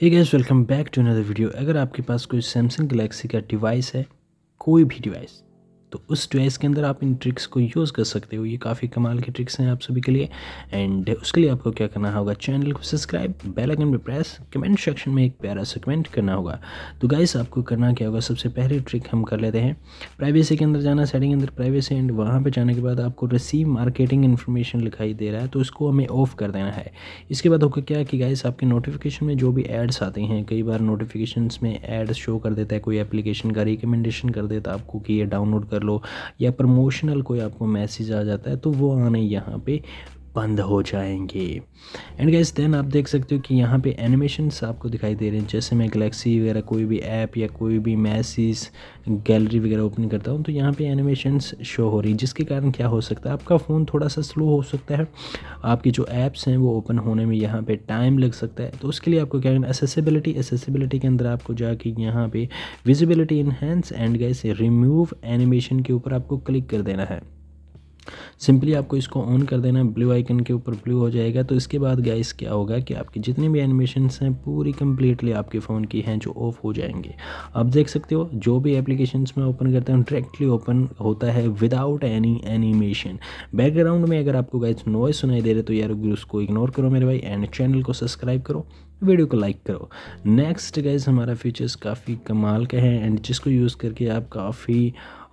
hey guys welcome back to another video अगर आपके पास कोई सैमसंग गलेक्सी का डिवाइस है कोई भी डिवाइस तो उस डिवाइस के अंदर आप इन ट्रिक्स को यूज़ कर सकते हो ये काफ़ी कमाल की ट्रिक्स हैं आप सभी के लिए एंड उसके लिए आपको क्या करना होगा चैनल को सब्सक्राइब बेल आइकन पर प्रेस कमेंट सेक्शन में एक प्यारा सा कमेंट करना होगा तो गाइस आपको करना क्या होगा सबसे पहले ट्रिक हम कर लेते हैं प्राइवेसी के अंदर जाना सेटिंग के अंदर प्राइवेसी एंड वहाँ पर जाने के बाद आपको रिसीव मार्केटिंग इन्फॉर्मेशन लिखाई दे रहा है तो उसको हमें ऑफ़ कर देना है इसके बाद होगा क्या कि गाइस आपके नोटिफिकेशन में जो भी एड्स आते हैं कई बार नोटिफिकेशन में एड्स शो कर देता है कोई एप्लीकेशन का रिकमेंडेशन कर देता है आपको कि ये डाउनलोड कर लो या प्रमोशनल कोई आपको मैसेज आ जाता है तो वो आने यहाँ पे बंद हो जाएंगे एंड गैस देन आप देख सकते हो कि यहाँ पे एनिमेशंस आपको दिखाई दे रहे हैं जैसे मैं गलेक्सी वगैरह कोई भी ऐप या कोई भी मैसेज गैलरी वगैरह ओपन करता हूँ तो यहाँ पे एनिमेशंस शो हो रही है जिसके कारण क्या हो सकता है आपका फ़ोन थोड़ा सा स्लो हो सकता है आपकी जो ऐप्स हैं वो ओपन होने में यहाँ पर टाइम लग सकता है तो उसके लिए आपको क्या करना एसेसिबिलिटी एसेसिबिलिटी के अंदर आपको जाके यहाँ पर visibility enhance and guys remove animation के ऊपर आपको क्लिक कर देना है सिंपली आपको इसको ऑन कर देना है ब्लू आइकन के ऊपर ब्लू हो जाएगा तो इसके बाद गाइस क्या होगा कि आपकी जितनी भी एनिमेशन हैं पूरी कम्प्लीटली आपके फ़ोन की हैं जो ऑफ हो जाएंगे आप देख सकते हो जो भी एप्लीकेशन में ओपन करते हैं डायरेक्टली ओपन होता है विदाउट एनी एनिमेशन बैकग्राउंड में अगर आपको गाइस नॉइस सुनाई दे रहे तो यार उसको इग्नोर करो मेरे भाई एंड चैनल को सब्सक्राइब करो वीडियो को लाइक करो नेक्स्ट गाइज हमारा फीचर्स काफ़ी कमाल का है एंड जिसको यूज़ करके आप काफ़ी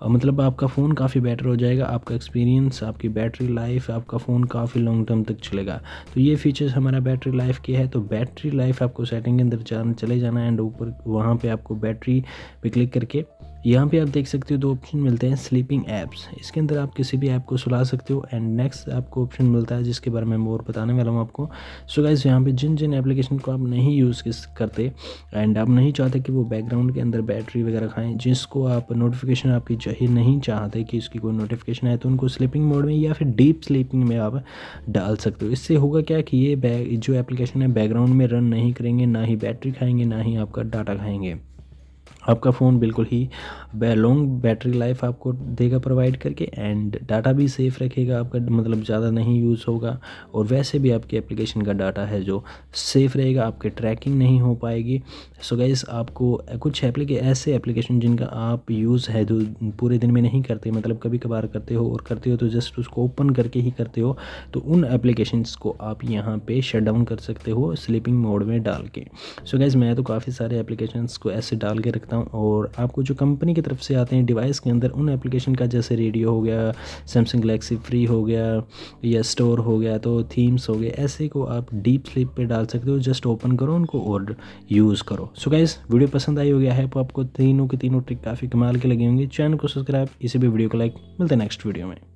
मतलब आपका फ़ोन काफ़ी बेटर हो जाएगा आपका एक्सपीरियंस आपकी बैटरी लाइफ आपका फ़ोन काफ़ी लॉन्ग टर्म तक चलेगा तो ये फीचर्स हमारा बैटरी लाइफ की है तो बैटरी लाइफ आपको सेटिंग के अंदर चले जाना एंड ऊपर वहाँ पर आपको बैटरी पे क्लिक करके यहाँ पे आप देख सकते हो दो ऑप्शन मिलते हैं स्लीपिंग ऐप्स इसके अंदर आप किसी भी ऐप को सुला सकते हो एंड नेक्स्ट आपको ऑप्शन मिलता है जिसके बारे में मैं और बताने वाला हूँ आपको सो so गाइज यहाँ पे जिन जिन एप्लीकेशन को आप नहीं यूज़ करते एंड आप नहीं चाहते कि वो बैकग्राउंड के अंदर बैटरी वगैरह खाएँ जिसको आप नोटिफिकेशन आपकी चाहिए नहीं चाहते कि उसकी कोई नोटिफिकेशन आए तो उनको स्लीपिंग मोड में या फिर डीप स्लीपिंग में आप डाल सकते हो इससे होगा क्या कि ये जो एप्लीकेशन है बैकग्राउंड में रन नहीं करेंगे ना ही बैटरी खाएंगे ना ही आपका डाटा खाएंगे आपका फ़ोन बिल्कुल ही लॉन्ग बैटरी लाइफ आपको देगा प्रोवाइड करके एंड डाटा भी सेफ़ रखेगा आपका मतलब ज़्यादा नहीं यूज़ होगा और वैसे भी आपके एप्लीकेशन का डाटा है जो सेफ़ रहेगा आपके ट्रैकिंग नहीं हो पाएगी सो so गैस आपको कुछ एप्लीके ऐसे एप्लीकेशन जिनका आप यूज़ है जो पूरे दिन में नहीं करते मतलब कभी कभार करते हो और करते हो तो जस्ट उसको ओपन करके ही करते हो तो उन एप्लीकेशनस को आप यहाँ पर शट डाउन कर सकते हो स्लीपिंग मोड में डाल के सो so गैस मैं तो काफ़ी सारे एप्लीकेशन को ऐसे डाल के रखता करता हूँ और आपको जो कंपनी की तरफ से आते हैं डिवाइस के अंदर उन एप्लीकेशन का जैसे रेडियो हो गया सैमसंग गलेक्सी फ्री हो गया या स्टोर हो गया तो थीम्स हो गए ऐसे को आप डीप स्लीप पर डाल सकते हो जस्ट ओपन करो उनको और यूज़ करो सो गाइज़ वीडियो पसंद आई हो गया है तो आपको तीनों के तीनों ट्रिक काफ़ी कमाल के लगे होंगे चैनल को सब्सक्राइब इसी भी वीडियो को लाइक मिलते हैं नेक्स्ट वीडियो में